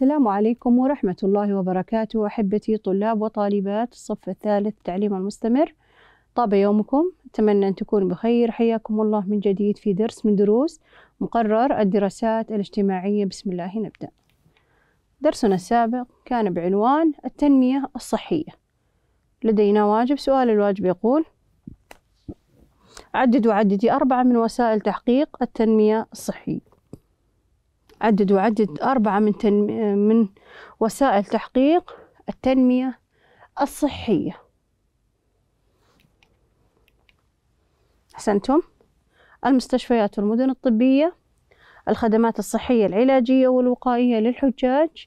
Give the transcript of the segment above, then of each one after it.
السلام عليكم ورحمة الله وبركاته أحبتي طلاب وطالبات الصف الثالث التعليم المستمر طاب يومكم أتمنى أن تكون بخير حياكم الله من جديد في درس من دروس مقرر الدراسات الاجتماعية بسم الله نبدأ درسنا السابق كان بعنوان التنمية الصحية لدينا واجب سؤال الواجب يقول عدد وعددي أربعة من وسائل تحقيق التنمية الصحية عدد وعدد أربعة من من وسائل تحقيق التنمية الصحية أحسنتم المستشفيات والمدن الطبية الخدمات الصحية العلاجية والوقائية للحجاج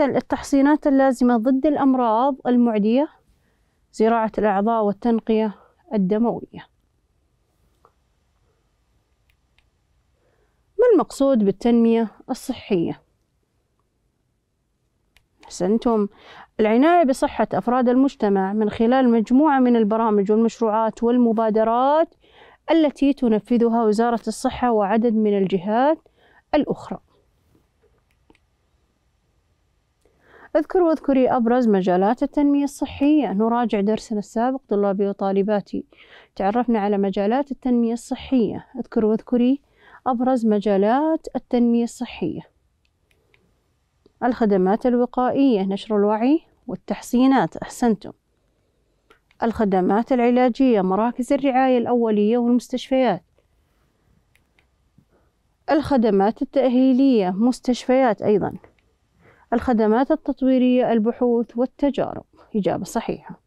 التحصينات اللازمة ضد الأمراض المعدية زراعة الأعضاء والتنقية الدموية ما المقصود بالتنمية الصحية؟ أحسنتم العناية بصحة أفراد المجتمع من خلال مجموعة من البرامج والمشروعات والمبادرات التي تنفذها وزارة الصحة وعدد من الجهات الأخرى اذكر واذكري أبرز مجالات التنمية الصحية نراجع درسنا السابق طلابي وطالباتي تعرفنا على مجالات التنمية الصحية اذكر واذكري أبرز مجالات التنمية الصحية الخدمات الوقائية نشر الوعي والتحصينات أحسنتم الخدمات العلاجية مراكز الرعاية الأولية والمستشفيات الخدمات التأهيلية مستشفيات أيضا الخدمات التطويرية البحوث والتجارب إجابة صحيحة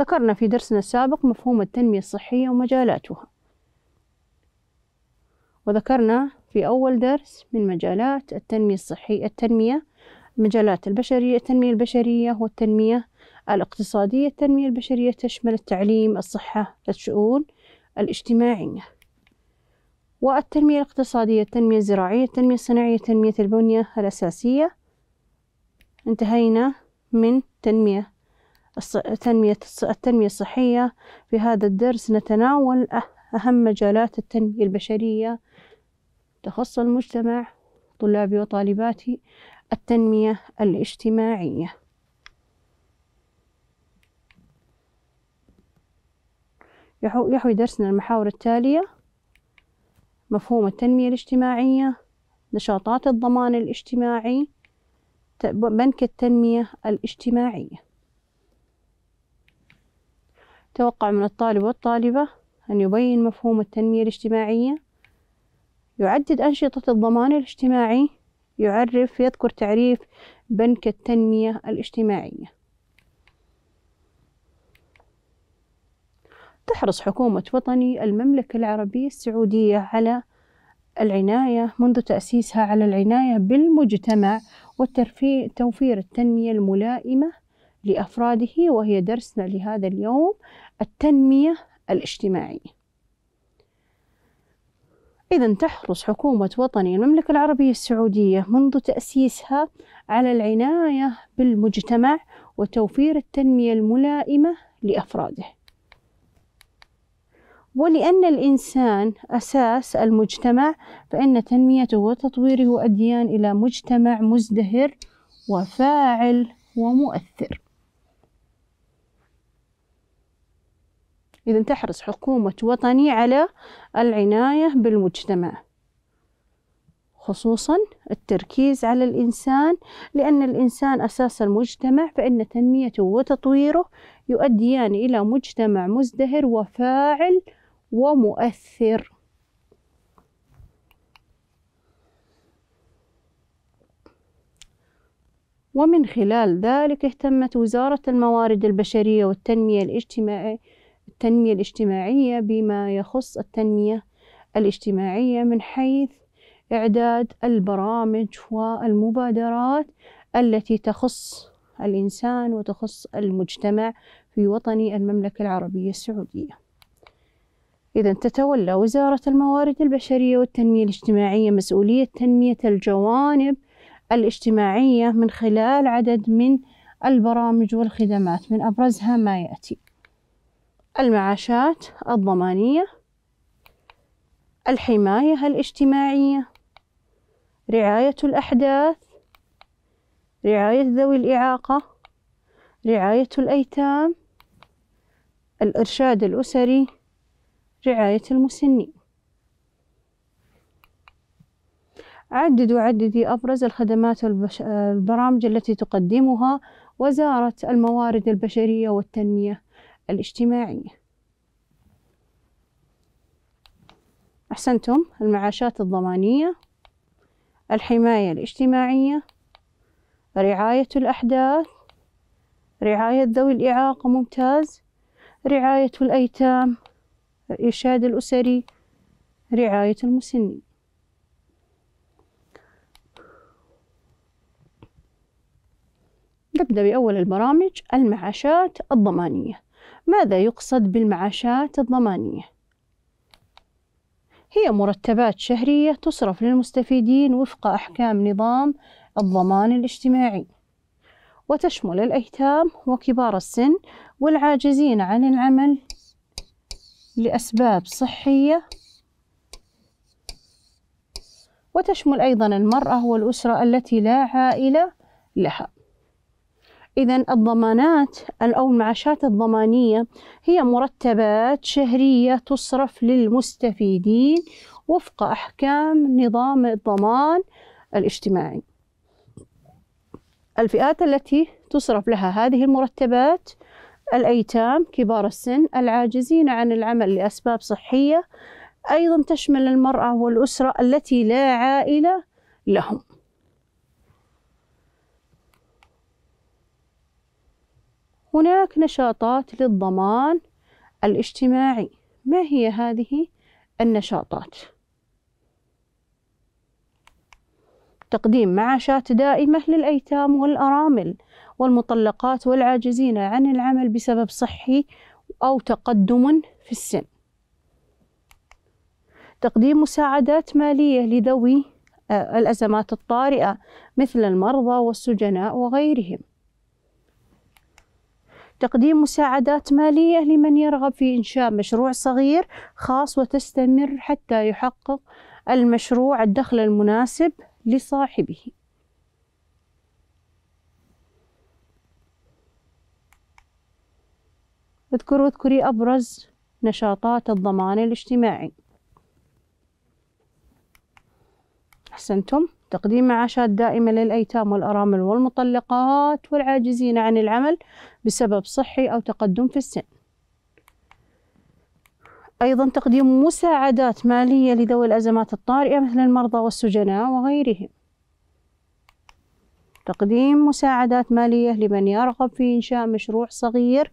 ذكرنا في درسنا السابق مفهوم التنمية الصحية ومجالاتها وذكرنا في أول درس من مجالات التنمية الصحية التنمية مجالات البشرية التنمية البشرية والتنمية الاقتصادية التنمية البشرية تشمل التعليم الصحة الشؤون الاجتماعية والتنمية الاقتصادية التنمية الزراعية التنمية الصناعية تنمية البنية الأساسية انتهينا من تنمية التنمية التنمية الصحية في هذا الدرس نتناول أه-، أهم مجالات التنمية البشرية تخص المجتمع طلابي وطالباتي التنمية الاجتماعية يحوي درسنا المحاور التالية مفهوم التنمية الاجتماعية نشاطات الضمان الاجتماعي بنك التنمية الاجتماعية توقع من الطالب والطالبة أن يبين مفهوم التنمية الاجتماعية يعدد أنشطة الضمان الاجتماعي يعرف يذكر تعريف بنك التنمية الاجتماعية تحرص حكومة وطني المملكة العربية السعودية على العناية منذ تأسيسها على العناية بالمجتمع وتوفير التنمية الملائمة لأفراده وهي درسنا لهذا اليوم التنمية الاجتماعية إذا تحرص حكومة وطني المملكة العربية السعودية منذ تأسيسها على العناية بالمجتمع وتوفير التنمية الملائمة لأفراده ولأن الإنسان أساس المجتمع فإن تنميته وتطويره أديان إلى مجتمع مزدهر وفاعل ومؤثر إذا تحرص حكومة وطني على العناية بالمجتمع خصوصا التركيز على الإنسان لأن الإنسان أساس المجتمع فإن تنميته وتطويره يؤديان إلى مجتمع مزدهر وفاعل ومؤثر ومن خلال ذلك اهتمت وزارة الموارد البشرية والتنمية الاجتماعية التنمية الاجتماعية بما يخص التنمية الاجتماعية من حيث إعداد البرامج والمبادرات التي تخص الإنسان وتخص المجتمع في وطني المملكة العربية السعودية. إذا تتولى وزارة الموارد البشرية والتنمية الاجتماعية مسؤولية تنمية الجوانب الاجتماعية من خلال عدد من البرامج والخدمات من أبرزها ما يأتي المعاشات الضمانية الحماية الاجتماعية رعاية الأحداث رعاية ذوي الإعاقة رعاية الأيتام الإرشاد الأسري رعاية المسنين عدد وعددي أبرز الخدمات والبرامج التي تقدمها وزارة الموارد البشرية والتنمية الاجتماعية أحسنتم المعاشات الضمانية الحماية الاجتماعية رعاية الأحداث رعاية ذوي الإعاقة ممتاز رعاية الأيتام الإرشاد الأسري رعاية المسنين نبدأ بأول البرامج المعاشات الضمانية ماذا يقصد بالمعاشات الضمانية؟ هي مرتبات شهرية تصرف للمستفيدين وفق أحكام نظام الضمان الاجتماعي وتشمل الأيتام وكبار السن والعاجزين عن العمل لأسباب صحية وتشمل أيضا المرأة والأسرة التي لا عائلة لها إذا الضمانات أو المعاشات الضمانية هي مرتبات شهرية تصرف للمستفيدين وفق أحكام نظام الضمان الاجتماعي. الفئات التي تصرف لها هذه المرتبات الأيتام، كبار السن، العاجزين عن العمل لأسباب صحية، أيضا تشمل المرأة والأسرة التي لا عائلة لهم. هناك نشاطات للضمان الاجتماعي ما هي هذه النشاطات تقديم معاشات دائمة للأيتام والأرامل والمطلقات والعاجزين عن العمل بسبب صحي أو تقدم في السن تقديم مساعدات مالية لذوي آه، الأزمات الطارئة مثل المرضى والسجناء وغيرهم تقديم مساعدات مالية لمن يرغب في إنشاء مشروع صغير خاص وتستمر حتى يحقق المشروع الدخل المناسب لصاحبه اذكروا اذكري أبرز نشاطات الضمان الاجتماعي أحسنتم تقديم معاشات دائمة للأيتام والأرامل والمطلقات والعاجزين عن العمل بسبب صحي أو تقدم في السن أيضا تقديم مساعدات مالية لذوي الأزمات الطارئة مثل المرضى والسجناء وغيرهم تقديم مساعدات مالية لمن يرغب في إنشاء مشروع صغير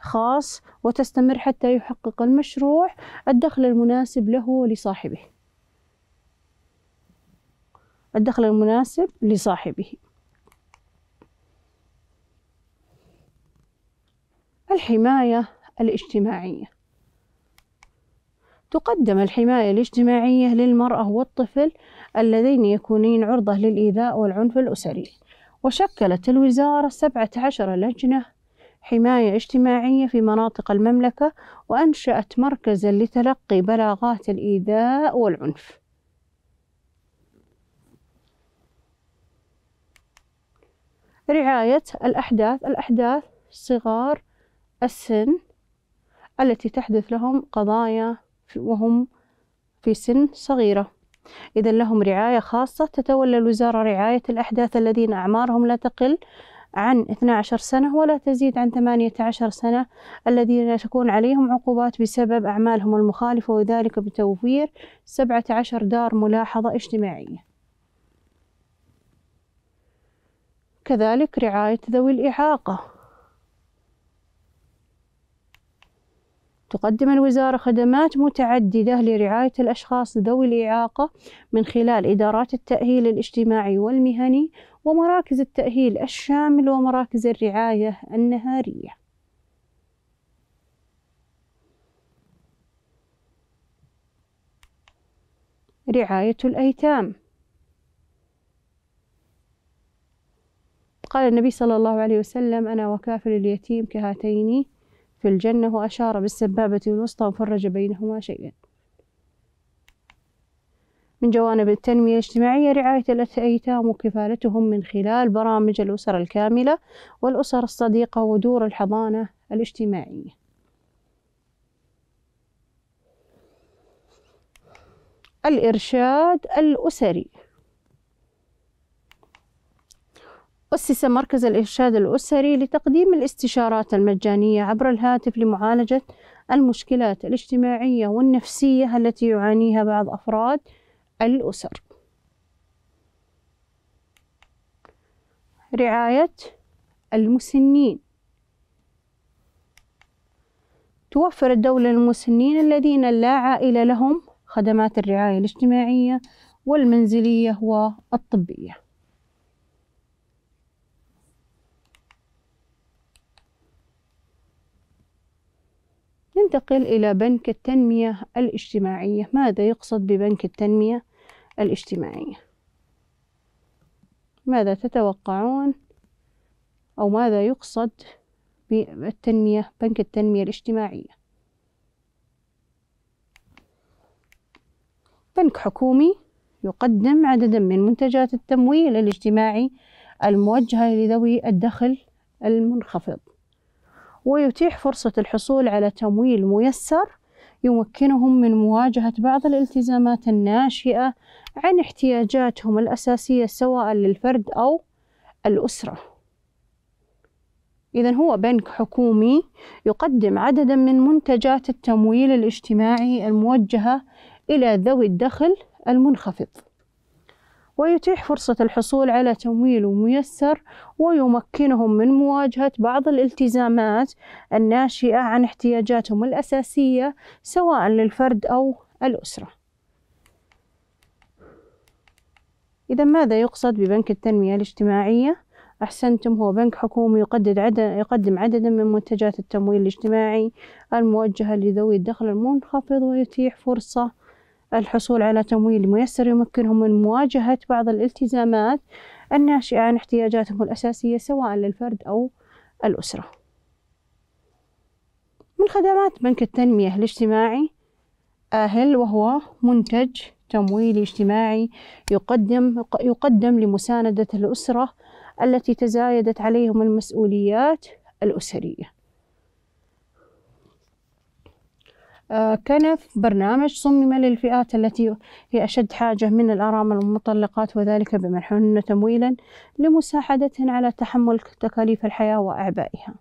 خاص وتستمر حتى يحقق المشروع الدخل المناسب له ولصاحبه الدخل المناسب لصاحبه الحماية الاجتماعية تقدم الحماية الاجتماعية للمرأة والطفل اللذين يكونين عرضة للإيذاء والعنف الأسري وشكلت الوزارة 17 لجنة حماية اجتماعية في مناطق المملكة وأنشأت مركزا لتلقي بلاغات الإيذاء والعنف رعاية الأحداث الأحداث صغار السن التي تحدث لهم قضايا وهم في سن صغيرة إذا لهم رعاية خاصة تتولى الوزارة رعاية الأحداث الذين أعمارهم لا تقل عن 12 سنة ولا تزيد عن 18 سنة الذين تكون عليهم عقوبات بسبب أعمالهم المخالفة وذلك بتوفير 17 دار ملاحظة اجتماعية كذلك رعاية ذوي الإعاقة تقدم الوزارة خدمات متعددة لرعاية الأشخاص ذوي الإعاقة من خلال إدارات التأهيل الاجتماعي والمهني ومراكز التأهيل الشامل ومراكز الرعاية النهارية. رعاية الأيتام وقال النبي صلى الله عليه وسلم أنا وكافل اليتيم كهاتين في الجنة وأشار بالسبابة الوسطى وفرج بينهما شيئا من جوانب التنمية الاجتماعية رعاية الأيتام وكفالتهم من خلال برامج الأسر الكاملة والأسر الصديقة ودور الحضانة الاجتماعية الإرشاد الأسري أسس مركز الإرشاد الأسري لتقديم الاستشارات المجانية عبر الهاتف لمعالجة المشكلات الاجتماعية والنفسية التي يعانيها بعض أفراد الأسر. رعاية المسنين توفر الدولة للمسنين الذين لا عائلة لهم خدمات الرعاية الاجتماعية والمنزلية والطبية ننتقل إلى بنك التنمية الاجتماعية ماذا يقصد ببنك التنمية الاجتماعية ماذا تتوقعون أو ماذا يقصد بالتنمية بنك التنمية الاجتماعية بنك حكومي يقدم عددا من منتجات التمويل الاجتماعي الموجهة لذوي الدخل المنخفض ويتيح فرصة الحصول على تمويل ميسر يمكنهم من مواجهة بعض الالتزامات الناشئة عن احتياجاتهم الأساسية سواء للفرد أو الأسرة. إذا هو بنك حكومي يقدم عددا من منتجات التمويل الاجتماعي الموجهة إلى ذوي الدخل المنخفض. ويتيح فرصة الحصول على تمويل ميسر ويمكنهم من مواجهة بعض الالتزامات الناشئة عن احتياجاتهم الأساسية سواء للفرد أو الأسرة. إذا ماذا يقصد ببنك التنمية الاجتماعية؟ أحسنتم هو بنك حكومي يقدد عدد يقدم عددا من منتجات التمويل الاجتماعي الموجهة لذوي الدخل المنخفض ويتيح فرصة الحصول على تمويل ميسر يمكنهم من مواجهة بعض الالتزامات الناشئة عن احتياجاتهم الأساسية سواء للفرد أو الأسرة من خدمات بنك التنمية الاجتماعي آهل وهو منتج تمويلي اجتماعي يقدم يقدم لمساندة الأسرة التي تزايدت عليهم المسؤوليات الأسرية آه، كنف برنامج صمم للفئات التي هي أشد حاجة من الأرامل والمطلقات وذلك بمنحهن تمويلا لمساعدتهن على تحمل تكاليف الحياة وأعبائها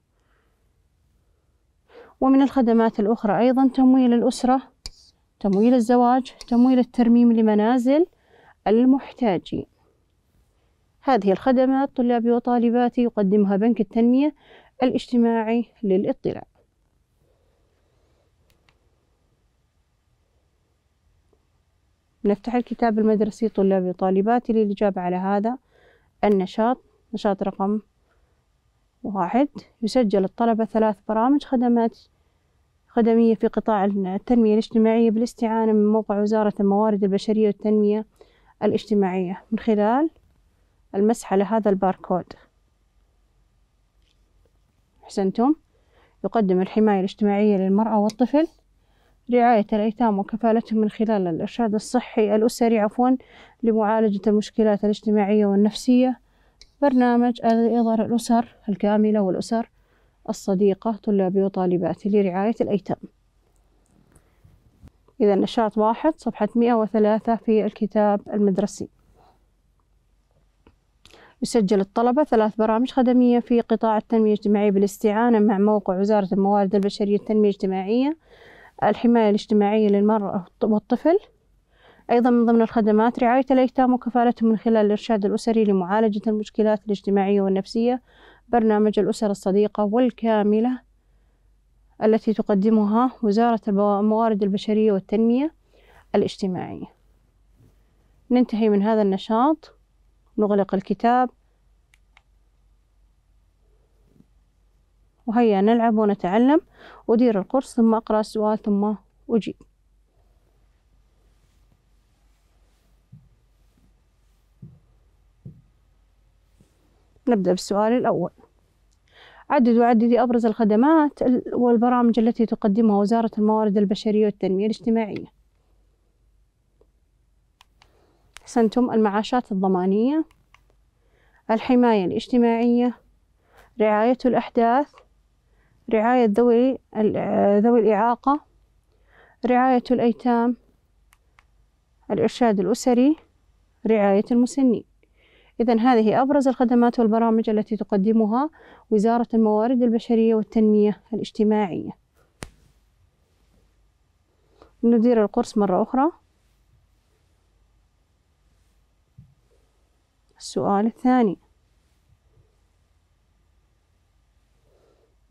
ومن الخدمات الأخرى أيضا تمويل الأسرة تمويل الزواج تمويل الترميم لمنازل المحتاجين هذه الخدمات طلابي وطالباتي يقدمها بنك التنمية الاجتماعي للاطلاع بنفتح الكتاب المدرسي طلابي وطالباتي للإجابة على هذا النشاط نشاط رقم واحد يسجل الطلبة ثلاث برامج خدمات خدمية في قطاع التنمية الاجتماعية بالاستعانة من موقع وزارة الموارد البشرية والتنمية الاجتماعية من خلال المسح على هذا الباركود أحسنتم يقدم الحماية الاجتماعية للمرأة والطفل رعاية الأيتام وكفالتهم من خلال الإرشاد الصحي الأسري عفوا لمعالجة المشكلات الاجتماعية والنفسية برنامج إطار الأسر الكاملة والأسر الصديقة طلابي وطالباتي لرعاية الأيتام إذا نشاط واحد صفحة مئة وثلاثة في الكتاب المدرسي يسجل الطلبة ثلاث برامج خدمية في قطاع التنمية الاجتماعية بالاستعانة مع موقع وزارة الموارد البشرية التنمية الاجتماعية الحماية الاجتماعية للمرأة والطفل أيضا من ضمن الخدمات رعاية الأيتام وكفالتهم من خلال الإرشاد الأسري لمعالجة المشكلات الاجتماعية والنفسية برنامج الأسر الصديقة والكاملة التي تقدمها وزارة الموارد البشرية والتنمية الاجتماعية ننتهي من هذا النشاط نغلق الكتاب وهيا نلعب ونتعلم أدير القرص ثم أقرأ السؤال ثم أجيب نبدأ بالسؤال الأول عدد وعددي أبرز الخدمات والبرامج التي تقدمها وزارة الموارد البشرية والتنمية الاجتماعية أحسنتم المعاشات الضمانية الحماية الاجتماعية رعاية الأحداث رعاية ذوي ذوي الإعاقة رعاية الأيتام الإرشاد الأسري رعاية المسنين إذا هذه أبرز الخدمات والبرامج التي تقدمها وزارة الموارد البشرية والتنمية الاجتماعية ندير القرص مرة أخرى السؤال الثاني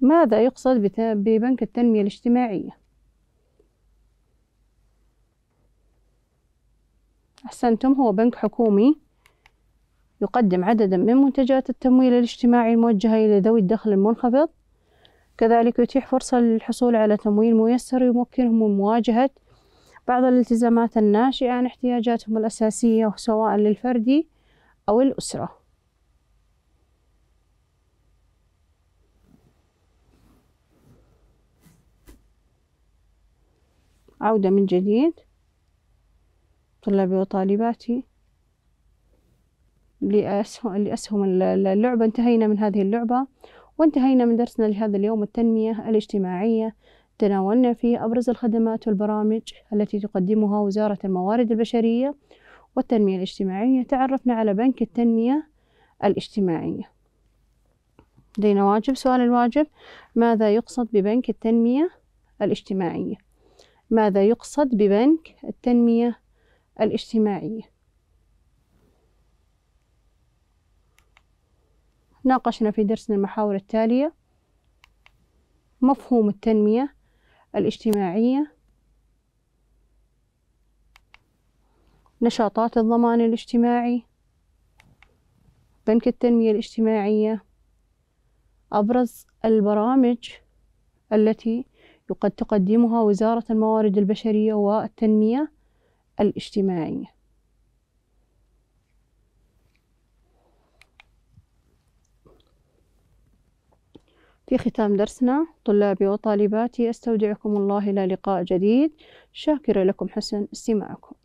ماذا يقصد ببنك التنمية الاجتماعية؟ أحسنتم هو بنك حكومي يقدم عددا من منتجات التمويل الاجتماعي الموجهة إلى ذوي الدخل المنخفض كذلك يتيح فرصة للحصول على تمويل ميسر يمكنهم من مواجهة بعض الالتزامات الناشئة عن احتياجاتهم الأساسية سواء للفردي أو الأسرة عودة من جديد طلابي وطالباتي لأسهم اللعبة انتهينا من هذه اللعبة وانتهينا من درسنا لهذا اليوم التنمية الاجتماعية تناولنا فيه أبرز الخدمات والبرامج التي تقدمها وزارة الموارد البشرية والتنمية الاجتماعية تعرفنا على بنك التنمية الاجتماعية لدينا واجب سؤال الواجب ماذا يقصد ببنك التنمية الاجتماعية ماذا يقصد ببنك التنمية الاجتماعية ناقشنا في درسنا المحاور التالية مفهوم التنمية الاجتماعية نشاطات الضمان الاجتماعي بنك التنمية الاجتماعية أبرز البرامج التي وقد تقدمها وزارة الموارد البشرية والتنمية الاجتماعية في ختام درسنا طلابي وطالباتي أستودعكم الله إلى لقاء جديد شاكرة لكم حسن استماعكم